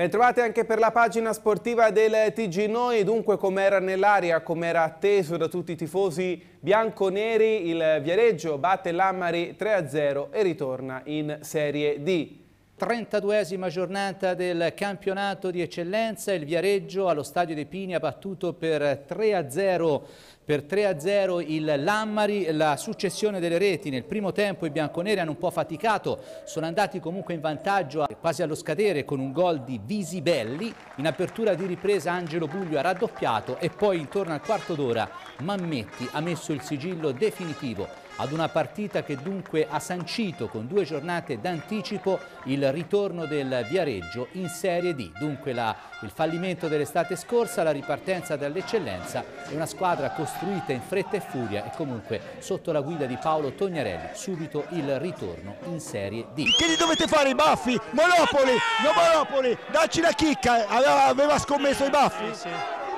Bentrovati anche per la pagina sportiva del TG Noi, dunque come era nell'aria, come era atteso da tutti i tifosi bianco-neri, il Viareggio batte l'Amari 3-0 e ritorna in Serie D. 32esima giornata del campionato di eccellenza, il Viareggio allo Stadio dei Pini ha battuto per 3-0 per 3-0 il Lammari, la successione delle reti nel primo tempo i bianconeri hanno un po' faticato, sono andati comunque in vantaggio quasi allo scadere con un gol di Visibelli, in apertura di ripresa Angelo Buglio ha raddoppiato e poi intorno al quarto d'ora Mammetti ha messo il sigillo definitivo ad una partita che dunque ha sancito con due giornate d'anticipo il ritorno del Viareggio in Serie D. Dunque la, il fallimento dell'estate scorsa, la ripartenza dall'eccellenza è una squadra costruita in fretta e furia e comunque sotto la guida di Paolo Tognarelli subito il ritorno in Serie D. Che gli dovete fare i baffi? Monopoli, no Monopoli, dacci la chicca, aveva, aveva scommesso i baffi? Sì, sì.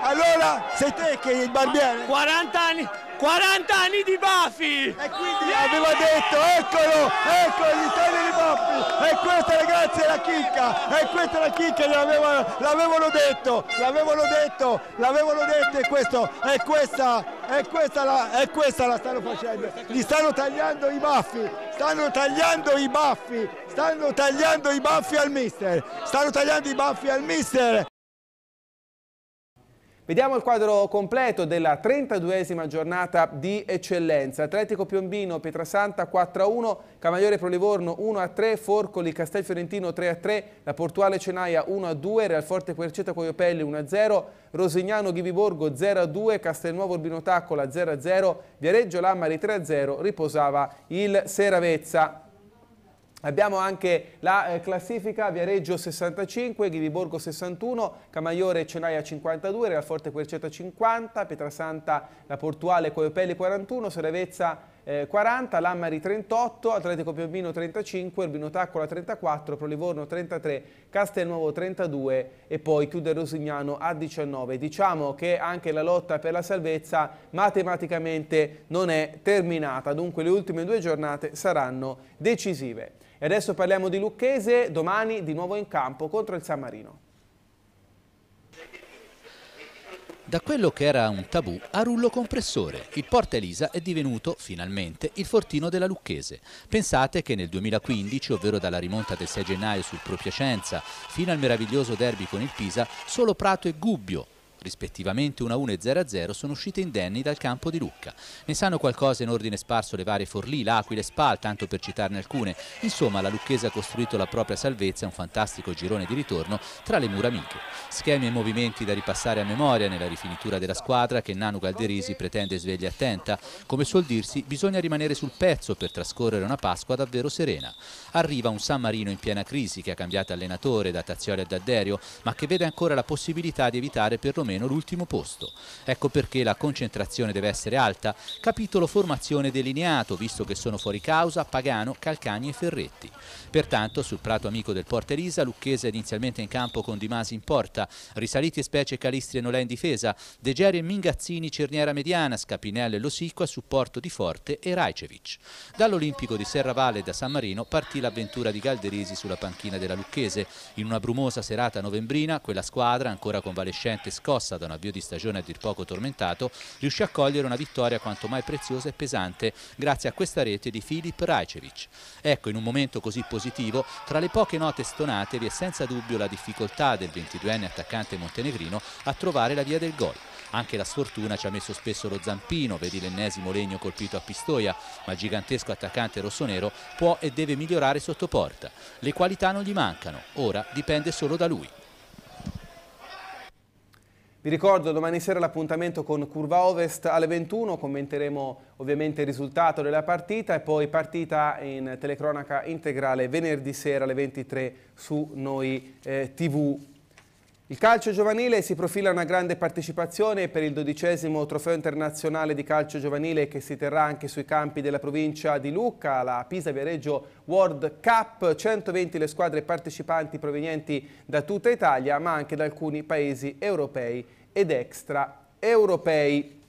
Allora sei te che il barbiere? 40 anni, 40 anni di baffi! E quindi yeah! avevo detto, eccolo, eccolo gli tagli di baffi! E questa ragazzi è la chicca! E questa è la chicca, l'avevano, l'avevano detto, l'avevano detto, l'avevano detto e questo, è questa, è questa la, è questa la stanno facendo! Gli stanno tagliando i baffi! Stanno tagliando i baffi! Stanno tagliando i baffi al mister! Stanno tagliando i baffi al mister! Vediamo il quadro completo della 32esima giornata di eccellenza. Atletico Piombino, Pietrasanta 4-1, Cavagliere Pro Livorno 1-3, Forcoli Castelfiorentino 3-3, La Portuale Cenaia 1-2, Real Forte Querceta Coiopelli 1-0, Rosignano Ghiviborgo 0-2, Castelnuovo Urbino Taccola 0-0, Viareggio Lammari 3-0, riposava il Seravezza. Abbiamo anche la eh, classifica Viareggio 65, Ghiviborgo 61, Camaiore e Cenaia 52, Realforte Querceta 50, Pietrasanta La Portuale Coiopelli 41, Serevezza eh, 40, Lammari 38, Atletico Piombino 35, Urbino Taccola 34, Prolivorno 33, Castelnuovo 32 e poi chiude Rosignano a 19. Diciamo che anche la lotta per la salvezza matematicamente non è terminata, dunque le ultime due giornate saranno decisive. E adesso parliamo di Lucchese, domani di nuovo in campo contro il San Marino. Da quello che era un tabù a rullo compressore, il Porta Elisa è divenuto finalmente il fortino della Lucchese. Pensate che nel 2015, ovvero dalla rimonta del 6 gennaio sul Pro Piacenza fino al meraviglioso derby con il Pisa, solo Prato e Gubbio rispettivamente 1-1 e 0-0, sono uscite indenni dal campo di Lucca. Ne sanno qualcosa in ordine sparso le varie Forlì, L'Aquila e Spal, tanto per citarne alcune. Insomma, la Lucchese ha costruito la propria salvezza, un fantastico girone di ritorno tra le mura amiche. Schemi e movimenti da ripassare a memoria nella rifinitura della squadra che Nanu Galderisi pretende sveglia attenta. Come suol dirsi, bisogna rimanere sul pezzo per trascorrere una Pasqua davvero serena. Arriva un San Marino in piena crisi che ha cambiato allenatore da Tazioli a D'Adderio, ma che vede ancora la possibilità di evitare perlomeno meno l'ultimo posto. Ecco perché la concentrazione deve essere alta, capitolo formazione delineato, visto che sono fuori causa Pagano, Calcagni e Ferretti. Pertanto sul prato amico del Porta Elisa, Lucchese è inizialmente in campo con Di Masi in porta, risaliti Specie, Calistri e Nolè in difesa, De Geri e Mingazzini, Cerniera mediana, Scapinello e Losicco a supporto di Forte e Rajcevic. Dall'Olimpico di Serravalle e da San Marino partì l'avventura di Galderisi sulla panchina della Lucchese. In una brumosa serata novembrina, quella squadra, ancora convalescente e scossa, scossa da un avvio di stagione a dir poco tormentato, riuscì a cogliere una vittoria quanto mai preziosa e pesante grazie a questa rete di Filip Rajcevic. Ecco, in un momento così positivo, tra le poche note stonate vi è senza dubbio la difficoltà del 22enne attaccante montenegrino a trovare la via del gol. Anche la sfortuna ci ha messo spesso lo zampino, vedi l'ennesimo legno colpito a Pistoia, ma il gigantesco attaccante rossonero può e deve migliorare sotto porta. Le qualità non gli mancano, ora dipende solo da lui. Vi ricordo domani sera l'appuntamento con Curva Ovest alle 21, commenteremo ovviamente il risultato della partita e poi partita in telecronaca integrale venerdì sera alle 23 su Noi eh, TV il calcio giovanile si profila una grande partecipazione per il dodicesimo trofeo internazionale di calcio giovanile che si terrà anche sui campi della provincia di Lucca, la Pisa Viareggio World Cup, 120 le squadre partecipanti provenienti da tutta Italia ma anche da alcuni paesi europei ed extra europei.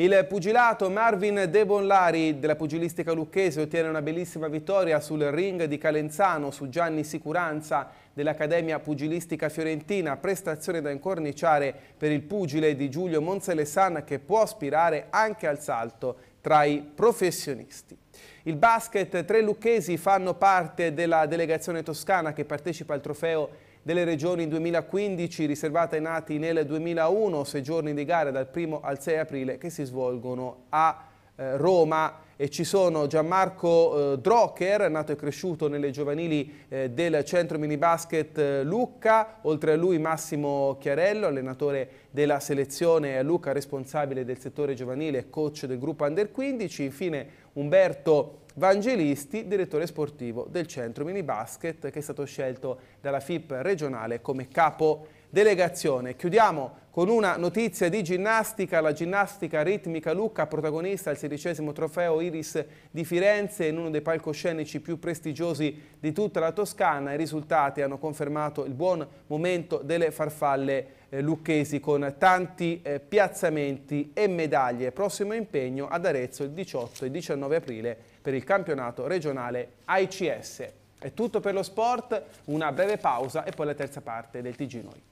Il pugilato Marvin De Bonlari della pugilistica lucchese ottiene una bellissima vittoria sul ring di Calenzano su Gianni Sicuranza dell'Accademia Pugilistica Fiorentina, prestazione da incorniciare per il pugile di Giulio Monselessan che può aspirare anche al salto tra i professionisti. Il basket, tre lucchesi fanno parte della delegazione toscana che partecipa al trofeo delle regioni in 2015 riservata ai nati nel 2001, sei giorni di gare dal 1 al 6 aprile che si svolgono a eh, Roma e ci sono Gianmarco eh, Drocker, nato e cresciuto nelle giovanili eh, del centro mini basket eh, Lucca, oltre a lui Massimo Chiarello, allenatore della selezione Lucca, responsabile del settore giovanile e coach del gruppo Under 15, infine Umberto Vangelisti, direttore sportivo del centro minibasket che è stato scelto dalla FIP regionale come capo delegazione. Chiudiamo con una notizia di ginnastica, la ginnastica ritmica Lucca, protagonista al sedicesimo trofeo Iris di Firenze in uno dei palcoscenici più prestigiosi di tutta la Toscana. I risultati hanno confermato il buon momento delle farfalle eh, lucchesi con tanti eh, piazzamenti e medaglie. Prossimo impegno ad Arezzo il 18 e 19 aprile per il campionato regionale AICS. È tutto per lo sport, una breve pausa e poi la terza parte del TG Noi.